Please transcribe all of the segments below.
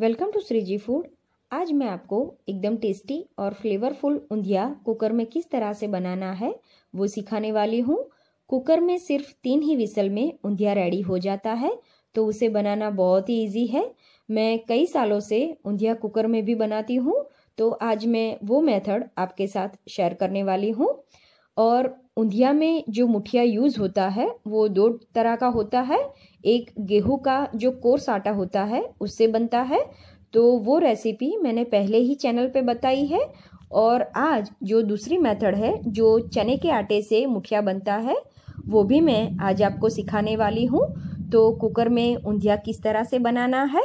welcome to Shriji food आज मैं आपको एकदम टेस्टी और फ्लेवरफुल उंधिया कुकर में किस तरह से बनाना है वो सिखाने वाली हूँ कुकर में सिर्फ तीन ही विसल में उंधिया रेडी हो जाता है तो उसे बनाना बहुत ही ईजी है मैं कई सालों से उंधिया कुकर में भी बनाती हूँ तो आज मैं वो मेथड आपके साथ शेयर करने वाली हूँ और उंधिया में जो मुठिया यूज़ होता है वो दो तरह का होता है एक गेहूं का जो कोर्स आटा होता है उससे बनता है तो वो रेसिपी मैंने पहले ही चैनल पे बताई है और आज जो दूसरी मेथड है जो चने के आटे से मुठिया बनता है वो भी मैं आज आपको सिखाने वाली हूँ तो कुकर में उंधिया किस तरह से बनाना है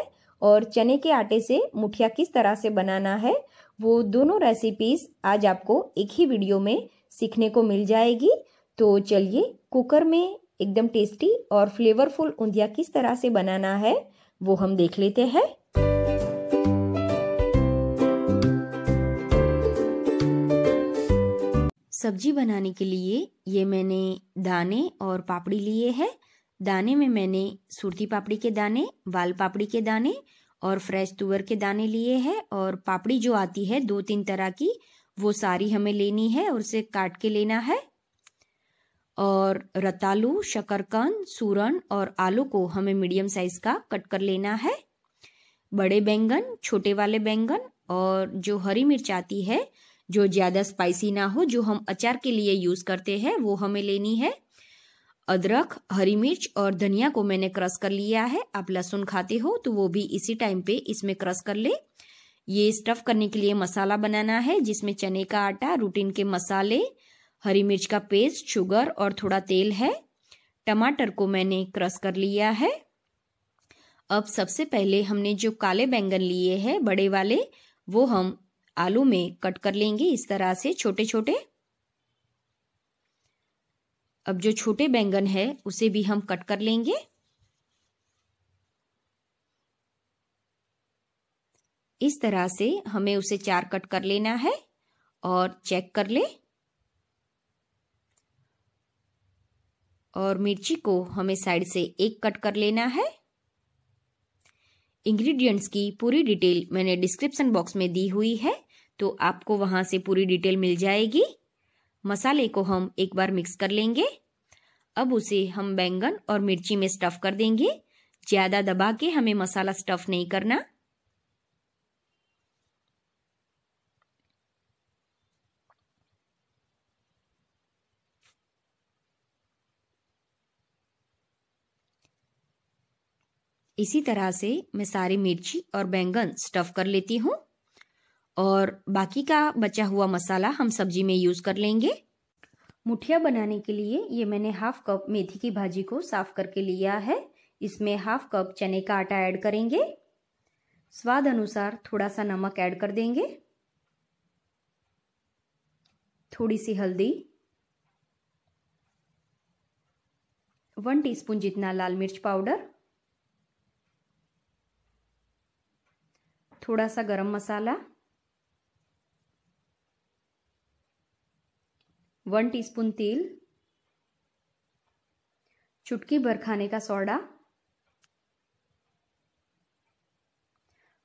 और चने के आटे से मुठिया किस तरह से बनाना है वो दोनों रेसिपीज़ आज आपको एक ही वीडियो में सीखने को मिल जाएगी तो चलिए कुकर में एकदम टेस्टी और फ्लेवरफुल उंधिया किस तरह से बनाना है वो हम देख लेते हैं सब्जी बनाने के लिए ये मैंने दाने और पापड़ी लिए है दाने में मैंने सूरती पापड़ी के दाने वाल पापड़ी के दाने और फ्रेश तुअर के दाने लिए है और पापड़ी जो आती है दो तीन तरह की वो सारी हमें लेनी है और उसे काट के लेना है और रतालू शकरकंद सूरन और आलू को हमें मीडियम साइज का कट कर लेना है बड़े बैंगन छोटे वाले बैंगन और जो हरी मिर्च आती है जो ज़्यादा स्पाइसी ना हो जो हम अचार के लिए यूज़ करते हैं वो हमें लेनी है अदरक हरी मिर्च और धनिया को मैंने क्रश कर लिया है आप लहसुन खाते हो तो वो भी इसी टाइम पे इसमें क्रश कर ले ये स्टफ करने के लिए मसाला बनाना है जिसमें चने का आटा रूटीन के मसाले हरी मिर्च का पेस्ट शुगर और थोड़ा तेल है टमाटर को मैंने क्रश कर लिया है अब सबसे पहले हमने जो काले बैंगन लिए हैं बड़े वाले वो हम आलू में कट कर लेंगे इस तरह से छोटे छोटे अब जो छोटे बैंगन है उसे भी हम कट कर लेंगे इस तरह से हमें उसे चार कट कर लेना है और चेक कर ले और मिर्ची को हमें साइड से एक कट कर लेना है इंग्रेडिएंट्स की पूरी डिटेल मैंने डिस्क्रिप्शन बॉक्स में दी हुई है तो आपको वहां से पूरी डिटेल मिल जाएगी मसाले को हम एक बार मिक्स कर लेंगे अब उसे हम बैंगन और मिर्ची में स्टफ कर देंगे ज़्यादा दबा के हमें मसाला स्टफ नहीं करना इसी तरह से मैं सारी मिर्ची और बैंगन स्टफ़ कर लेती हूँ और बाकी का बचा हुआ मसाला हम सब्जी में यूज़ कर लेंगे मुठिया बनाने के लिए ये मैंने हाफ कप मेथी की भाजी को साफ़ करके लिया है इसमें हाफ कप चने का आटा ऐड करेंगे स्वाद अनुसार थोड़ा सा नमक ऐड कर देंगे थोड़ी सी हल्दी वन टीस्पून जितना लाल मिर्च पाउडर थोड़ा सा गरम मसाला वन टीस्पून तेल चुटकी भर खाने का सोडा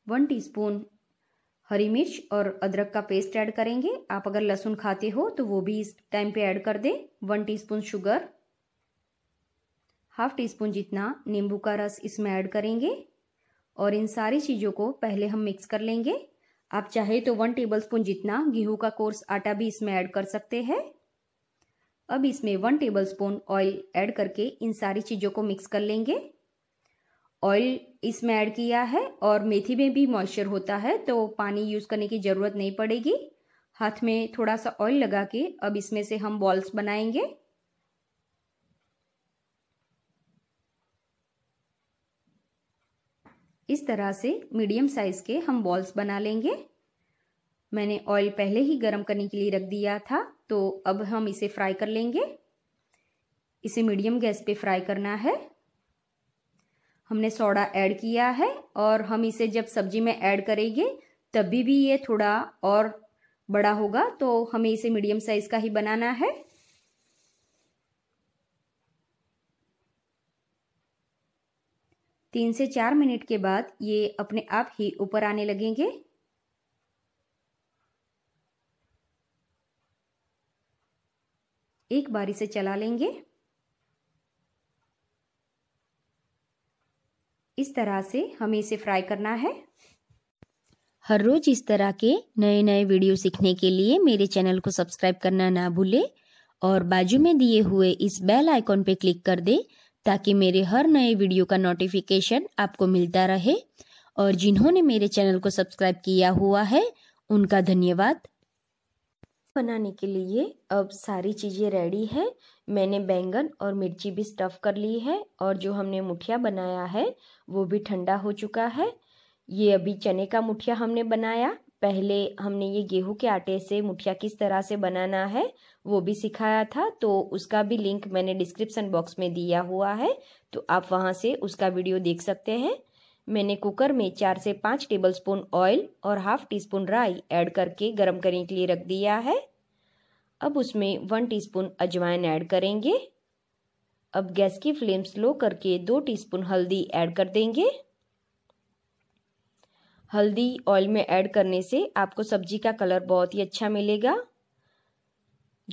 वन टीस्पून हरी मिर्च और अदरक का पेस्ट ऐड करेंगे आप अगर लहसुन खाते हो तो वो भी इस टाइम पे ऐड कर दें one teaspoon sugar half teaspoon जितना नींबू का रस इसमें ऐड करेंगे और इन सारी चीज़ों को पहले हम मिक्स कर लेंगे आप चाहे तो वन टेबलस्पून जितना गेहूं का कोर्स आटा भी इसमें ऐड कर सकते हैं अब इसमें वन टेबलस्पून ऑयल ऐड करके इन सारी चीज़ों को मिक्स कर लेंगे ऑयल इसमें ऐड किया है और मेथी में भी मॉइस्चर होता है तो पानी यूज़ करने की ज़रूरत नहीं पड़ेगी हाथ में थोड़ा सा ऑयल लगा के अब इसमें से हम बॉल्स बनाएंगे इस तरह से मीडियम साइज़ के हम बॉल्स बना लेंगे मैंने ऑयल पहले ही गर्म करने के लिए रख दिया था तो अब हम इसे फ्राई कर लेंगे इसे मीडियम गैस पे फ्राई करना है हमने सोडा ऐड किया है और हम इसे जब सब्जी में ऐड करेंगे तभी भी ये थोड़ा और बड़ा होगा तो हमें इसे मीडियम साइज़ का ही बनाना है तीन से चार मिनट के बाद ये अपने आप ही ऊपर आने लगेंगे एक बारी से चला लेंगे इस तरह से हमें इसे फ्राई करना है हर रोज इस तरह के नए नए वीडियो सीखने के लिए मेरे चैनल को सब्सक्राइब करना ना भूलें और बाजू में दिए हुए इस बेल आइकॉन पर क्लिक कर दें ताकि मेरे हर नए वीडियो का नोटिफिकेशन आपको मिलता रहे और जिन्होंने मेरे चैनल को सब्सक्राइब किया हुआ है उनका धन्यवाद बनाने के लिए अब सारी चीज़ें रेडी है मैंने बैंगन और मिर्ची भी स्टफ़ कर ली है और जो हमने मुठिया बनाया है वो भी ठंडा हो चुका है ये अभी चने का मुठिया हमने बनाया पहले हमने ये गेहूं के आटे से मुठिया किस तरह से बनाना है वो भी सिखाया था तो उसका भी लिंक मैंने डिस्क्रिप्सन बॉक्स में दिया हुआ है तो आप वहाँ से उसका वीडियो देख सकते हैं मैंने कुकर में चार से पाँच टेबलस्पून ऑयल और हाफ टी स्पून राई ऐड करके गर्म करने के लिए रख दिया है अब उसमें वन टी अजवाइन ऐड करेंगे अब गैस की फ्लेम स्लो करके दो टीस्पून हल्दी ऐड कर देंगे हल्दी ऑयल में ऐड करने से आपको सब्जी का कलर बहुत ही अच्छा मिलेगा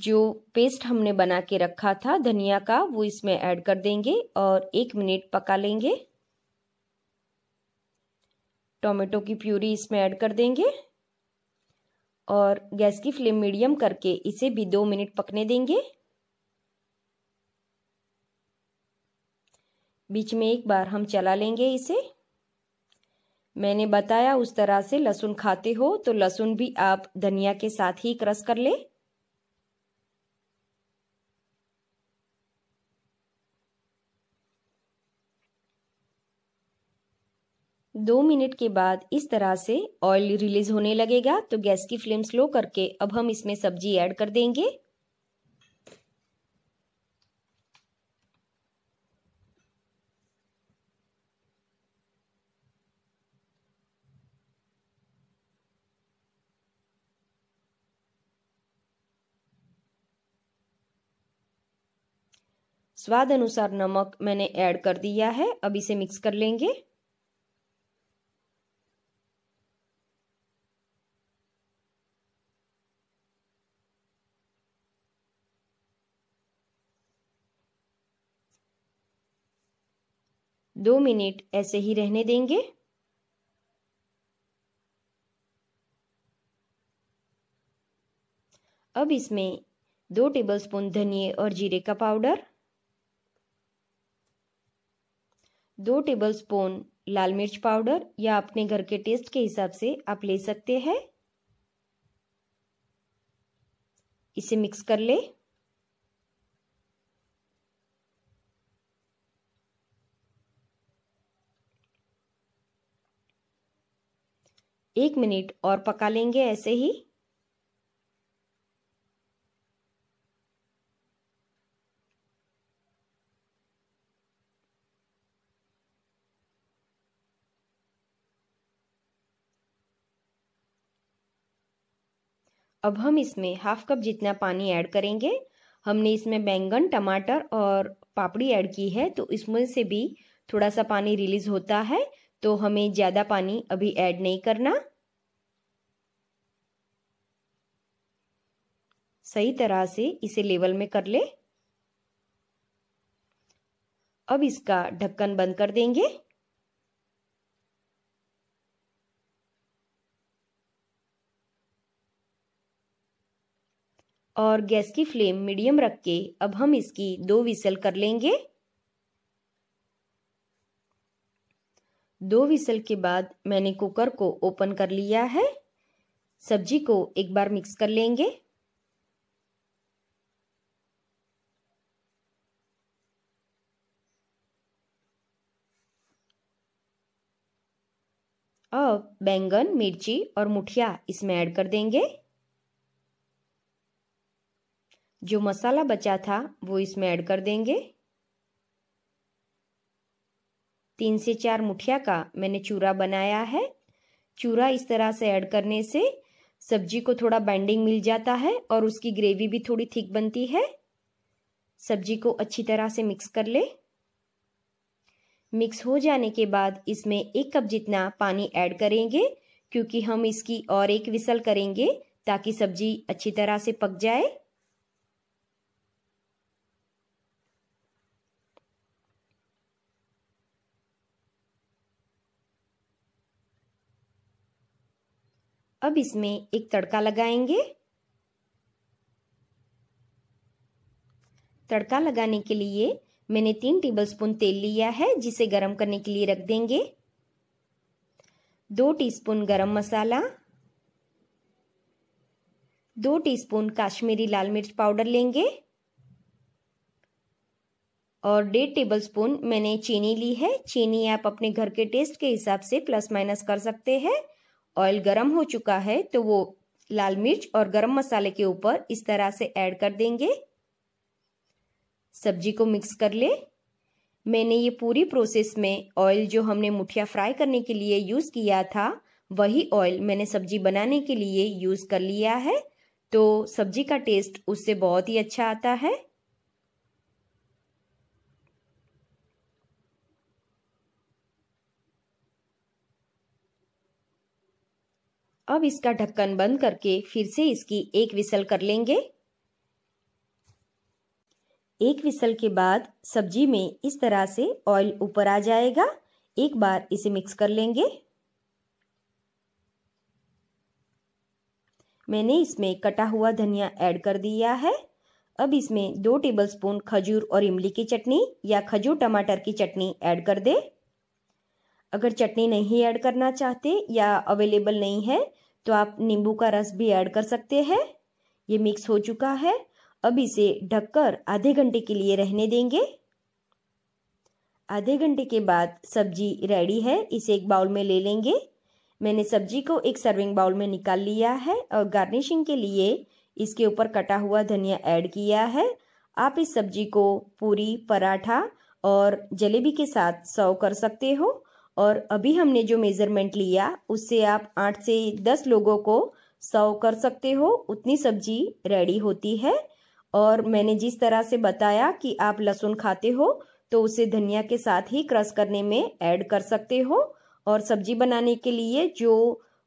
जो पेस्ट हमने बना के रखा था धनिया का वो इसमें ऐड कर देंगे और एक मिनट पका लेंगे टोमेटो की प्यूरी इसमें ऐड कर देंगे और गैस की फ्लेम मीडियम करके इसे भी दो मिनट पकने देंगे बीच में एक बार हम चला लेंगे इसे मैंने बताया उस तरह से लहसुन खाते हो तो लहसुन भी आप धनिया के साथ ही क्रश कर ले दो मिनट के बाद इस तरह से ऑयल रिलीज होने लगेगा तो गैस की फ्लेम स्लो करके अब हम इसमें सब्जी ऐड कर देंगे स्वाद अनुसार नमक मैंने ऐड कर दिया है अब इसे मिक्स कर लेंगे दो मिनट ऐसे ही रहने देंगे अब इसमें दो टेबलस्पून धनिया और जीरे का पाउडर दो टेबलस्पून लाल मिर्च पाउडर या अपने घर के टेस्ट के हिसाब से आप ले सकते हैं इसे मिक्स कर ले एक मिनट और पका लेंगे ऐसे ही अब हम इसमें हाफ कप जितना पानी ऐड करेंगे हमने इसमें बैंगन टमाटर और पापड़ी ऐड की है तो इसमें से भी थोड़ा सा पानी रिलीज होता है तो हमें ज़्यादा पानी अभी ऐड नहीं करना सही तरह से इसे लेवल में कर ले अब इसका ढक्कन बंद कर देंगे और गैस की फ्लेम मीडियम रख के अब हम इसकी दो विसल कर लेंगे दो विसल के बाद मैंने कुकर को ओपन कर लिया है सब्जी को एक बार मिक्स कर लेंगे अब बैंगन मिर्ची और मुठिया इसमें ऐड कर देंगे जो मसाला बचा था वो इसमें ऐड कर देंगे तीन से चार मुठिया का मैंने चूरा बनाया है चूरा इस तरह से ऐड करने से सब्जी को थोड़ा बैंडिंग मिल जाता है और उसकी ग्रेवी भी थोड़ी थिक बनती है सब्जी को अच्छी तरह से मिक्स कर ले मिक्स हो जाने के बाद इसमें एक कप जितना पानी ऐड करेंगे क्योंकि हम इसकी और एक विसल करेंगे ताकि सब्जी अच्छी तरह से पक जाए अब इसमें एक तड़का लगाएंगे तड़का लगाने के लिए मैंने तीन टेबलस्पून तेल लिया है जिसे गरम करने के लिए रख देंगे दो टीस्पून गरम मसाला दो टीस्पून काश्मीरी लाल मिर्च पाउडर लेंगे और डेढ़ टेबलस्पून मैंने चीनी ली है चीनी आप अपने घर के टेस्ट के हिसाब से प्लस माइनस कर सकते हैं ऑयल गर्म हो चुका है तो वो लाल मिर्च और गरम मसाले के ऊपर इस तरह से ऐड कर देंगे सब्जी को मिक्स कर ले मैंने ये पूरी प्रोसेस में ऑयल जो हमने मुठिया फ्राई करने के लिए यूज़ किया था वही ऑयल मैंने सब्जी बनाने के लिए यूज़ कर लिया है तो सब्जी का टेस्ट उससे बहुत ही अच्छा आता है अब इसका ढक्कन बंद करके फिर से इसकी एक विसल कर लेंगे एक विसल के बाद सब्जी में इस तरह से ऑयल ऊपर आ जाएगा एक बार इसे मिक्स कर लेंगे मैंने इसमें कटा हुआ धनिया ऐड कर दिया है अब इसमें दो टेबलस्पून खजूर और इमली की चटनी या खजूर टमाटर की चटनी ऐड कर दें अगर चटनी नहीं ऐड करना चाहते या अवेलेबल नहीं है तो आप नींबू का रस भी ऐड कर सकते हैं ये मिक्स हो चुका है अब इसे ढककर आधे घंटे के लिए रहने देंगे आधे घंटे के बाद सब्जी रेडी है इसे एक बाउल में ले लेंगे मैंने सब्जी को एक सर्विंग बाउल में निकाल लिया है और गार्निशिंग के लिए इसके ऊपर कटा हुआ धनिया ऐड किया है आप इस सब्जी को पूरी पराठा और जलेबी के साथ सर्व कर सकते हो और अभी हमने जो मेज़रमेंट लिया उससे आप आठ से दस लोगों को सर्व कर सकते हो उतनी सब्जी रेडी होती है और मैंने जिस तरह से बताया कि आप लहसुन खाते हो तो उसे धनिया के साथ ही क्रश करने में ऐड कर सकते हो और सब्जी बनाने के लिए जो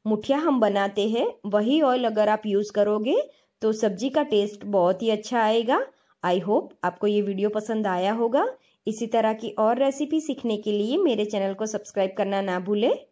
मुठिया हम बनाते हैं वही ऑयल अगर आप यूज़ करोगे तो सब्जी का टेस्ट बहुत ही अच्छा आएगा आई होप आपको ये वीडियो पसंद आया होगा इसी तरह की और रेसिपी सीखने के लिए मेरे चैनल को सब्सक्राइब करना ना भूलें